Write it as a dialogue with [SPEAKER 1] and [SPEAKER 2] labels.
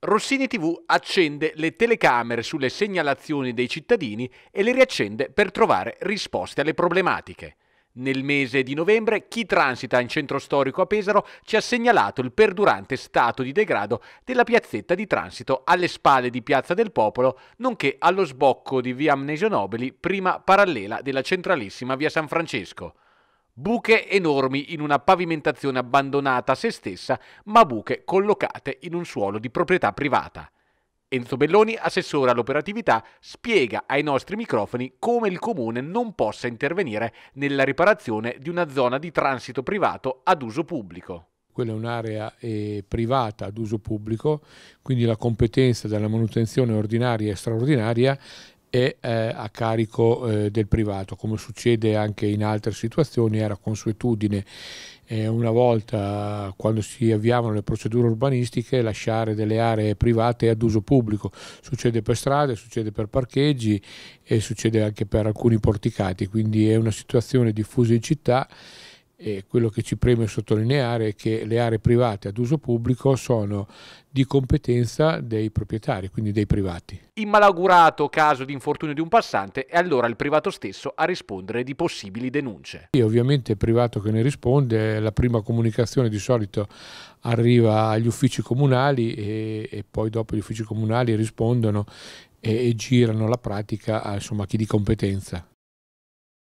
[SPEAKER 1] Rossini TV accende le telecamere sulle segnalazioni dei cittadini e le riaccende per trovare risposte alle problematiche. Nel mese di novembre chi transita in centro storico a Pesaro ci ha segnalato il perdurante stato di degrado della piazzetta di transito alle spalle di Piazza del Popolo, nonché allo sbocco di via Amnesio Nobili, prima parallela della centralissima via San Francesco buche enormi in una pavimentazione abbandonata a se stessa, ma buche collocate in un suolo di proprietà privata. Enzo Belloni, assessore all'operatività, spiega ai nostri microfoni come il comune non possa intervenire nella riparazione di una zona di transito privato ad uso pubblico.
[SPEAKER 2] Quella è un'area eh, privata ad uso pubblico, quindi la competenza della manutenzione ordinaria e straordinaria è eh, a carico eh, del privato, come succede anche in altre situazioni, era consuetudine eh, una volta quando si avviavano le procedure urbanistiche lasciare delle aree private ad uso pubblico, succede per strade, succede per parcheggi e succede anche per alcuni porticati, quindi è una situazione diffusa in città e quello che ci preme sottolineare è che le aree private ad uso pubblico sono di competenza dei proprietari, quindi dei privati.
[SPEAKER 1] In malaugurato caso di infortunio di un passante è allora il privato stesso a rispondere di possibili denunce.
[SPEAKER 2] E ovviamente il privato che ne risponde, la prima comunicazione di solito arriva agli uffici comunali e, e poi dopo gli uffici comunali rispondono e, e girano la pratica insomma, a chi di competenza.